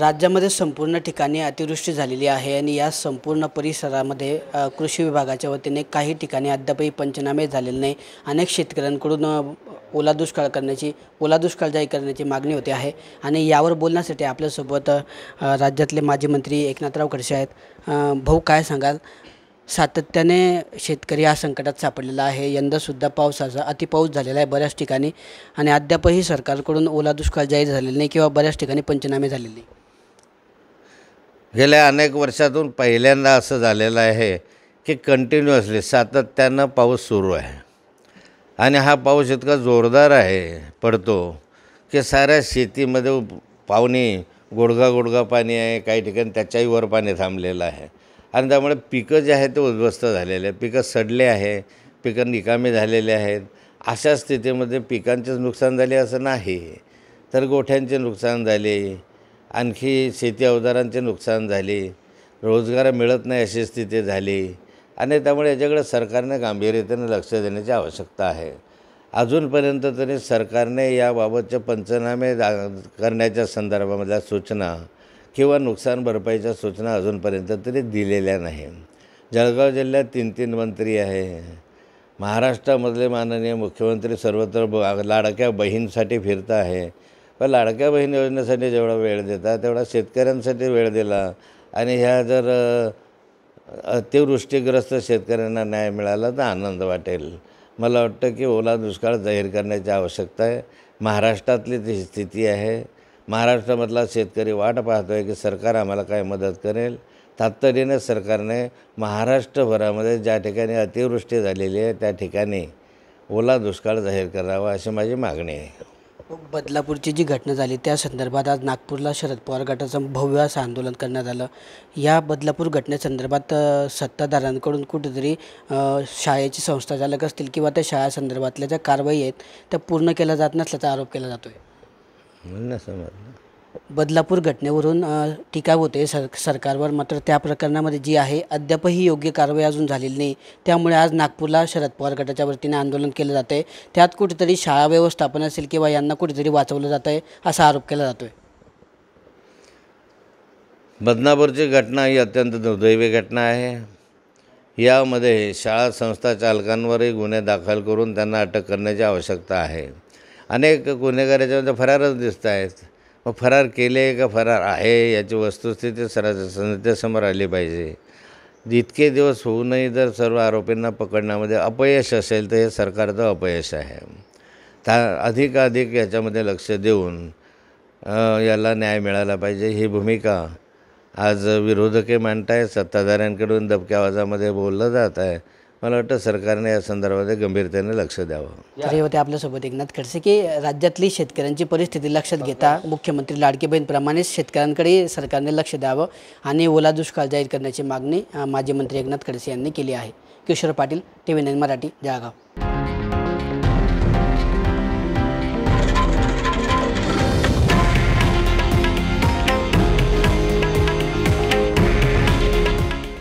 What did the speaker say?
राज्यामध्ये संपूर्ण ठिकाणी अतिवृष्टी झालेली आहे आणि या संपूर्ण परिसरामध्ये कृषी विभागाच्या वतीने काही ठिकाणी अद्यापही पंचनामे झालेले नाही अनेक शेतकऱ्यांकडून ओला दुष्काळ करण्याची ओला दुष्काळ जाहीर करण्याची मागणी होती आहे आणि यावर बोलण्यासाठी आपल्यासोबत राज्यातले माजी मंत्री एकनाथराव खडसे आहेत भाऊ काय सांगाल सातत्याने शेतकरी हा संकटात सापडलेला आहे यंदासुद्धा पावसाचा अतिपाऊस झालेला आहे बऱ्याच ठिकाणी आणि अद्यापही सरकारकडून ओला दुष्काळ जाहीर झालेला नाही किंवा बऱ्याच ठिकाणी पंचनामे झालेले नाही गेल्या अनेक वर्षातून पहिल्यांदा असं झालेलं आहे की कंटिन्युअसली सातत्यानं पाऊस सुरू आहे आणि हा पाऊस इतका जोरदार आहे पडतो की साऱ्या शेतीमध्ये पाहुणे गोडगा गोडगा पाणी आहे काही ठिकाणी त्याच्याही वर पाणी थांबलेलं आहे आणि त्यामुळे पिकं जे आहेत ते उद्ध्वस्त झालेले आहेत पिकं सडले आहे पिकं निकामी झालेले आहेत अशा स्थितीमध्ये पिकांचेच नुकसान झाले असं नाही तर गोठ्यांचे नुकसान झाले आणखी शेती अवजारांचे नुकसान झाले रोजगार मिळत नाही अशी स्थिती झाली आणि त्यामुळे याच्याकडे सरकारने गांभीर्यतेने लक्ष देण्याची आवश्यकता आहे अजूनपर्यंत तरी सरकारने याबाबतचे पंचनामे करण्याच्या संदर्भामधल्या सूचना किंवा नुकसान भरपाईच्या सूचना अजूनपर्यंत तरी दिलेल्या नाही जळगाव जिल्ह्यात तीन तीन मंत्री आहे महाराष्ट्रामधले माननीय मुख्यमंत्री सर्वत्र ब लाडक्या बहीणसाठी फिरत आहे पण लाडक्या बहीण योजनेसाठी जेवढा वेळ देता तेवढा शेतकऱ्यांसाठी वेळ दिला आणि ह्या जर अतिवृष्टीग्रस्त शेतकऱ्यांना न्याय मिळाला तर आनंद वाटेल मला वाटतं की ओला दुष्काळ जाहीर करण्याची आवश्यकता आहे महाराष्ट्रातली ती स्थिती आहे महाराष्ट्रामधला शेतकरी वाट पाहतो आहे की सरकार आम्हाला काय मदत करेल तातडीने सरकारने महाराष्ट्रभरामध्ये ज्या ठिकाणी अतिवृष्टी झालेली आहे त्या ठिकाणी ओला दुष्काळ जाहीर करावा अशी माझी मागणी आहे बदलापूरची जी घटना झाली त्या संदर्भात आज नागपूरला शरद पवार गटाचं भव्य असं आंदोलन करण्यात आलं या बदलापूर घटनेसंदर्भात सत्ताधारांकडून कुठेतरी शाळेची संस्था चालक असतील किंवा त्या संदर्भातल्या ज्या कारवाई आहेत त्या पूर्ण केल्या जात नसल्याचा आरोप केला जातो आहे बदलापूर घटनेवरून टीका होते सर सरकारवर मात्र त्या प्रकरणामध्ये जी आहे अद्यापही योग्य कारवाई अजून झालेली नाही त्यामुळे आज नागपूरला शरद पवार गटाच्या वतीने आंदोलन केलं जात आहे त्यात कुठेतरी शाळा व्यवस्थापन असेल किंवा यांना कुठेतरी वाचवलं जात आहे असा आरोप केला जातो आहे बदनापूरची घटना ही अत्यंत दुर्दैवी घटना आहे यामध्ये शाळा संस्था चालकांवरही गुन्हे दाखल करून त्यांना अटक करण्याची आवश्यकता आहे अनेक गुन्हेगार फरारच दिसत आहेत मग फरार केले का फरार आहे याची वस्तुस्थिती सरासमोर समोर आली पाहिजे इतके दिवस होऊनही जर सर्व आरोपींना पकडण्यामध्ये अपयश असेल तर हे सरकारचं अपयश आहे ता अधिकाधिक याच्यामध्ये लक्ष देऊन याला न्याय मिळाला पाहिजे ही भूमिका आज विरोधके मांडत आहेत सत्ताधाऱ्यांकडून दबक्या आवाजामध्ये बोललं जात आहे मला वाटतं सरकारने या संदर्भात गंभीरतेने लक्ष द्यावं तर हे होते आपल्यासोबत एकनाथ खडसे की राज्यातली शेतकऱ्यांची परिस्थिती लक्षात घेता मुख्यमंत्री लाडकी शेतकऱ्यांकडे सरकारने लक्ष द्यावं आणि ओला दुष्काळ जाहीर करण्याची मागणी माजी मंत्री एकनाथ खडसे यांनी केली आहे Kishor Patil T V nine Marathi Jalgaon